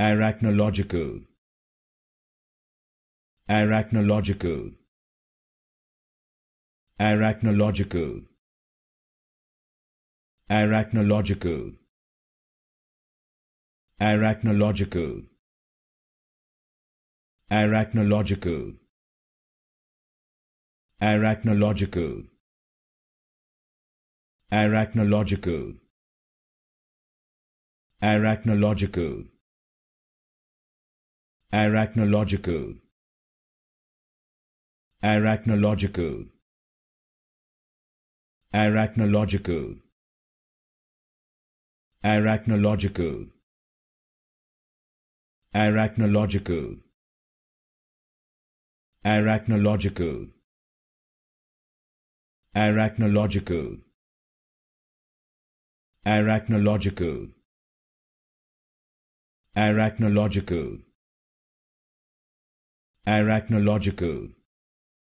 arachnological arachnological arachnological arachnological arachnological arachnological arachnological arachnological arachnological arachnological arachnological arachnological arachnological arachnological arachnological arachnological arachnological arachnological arachnological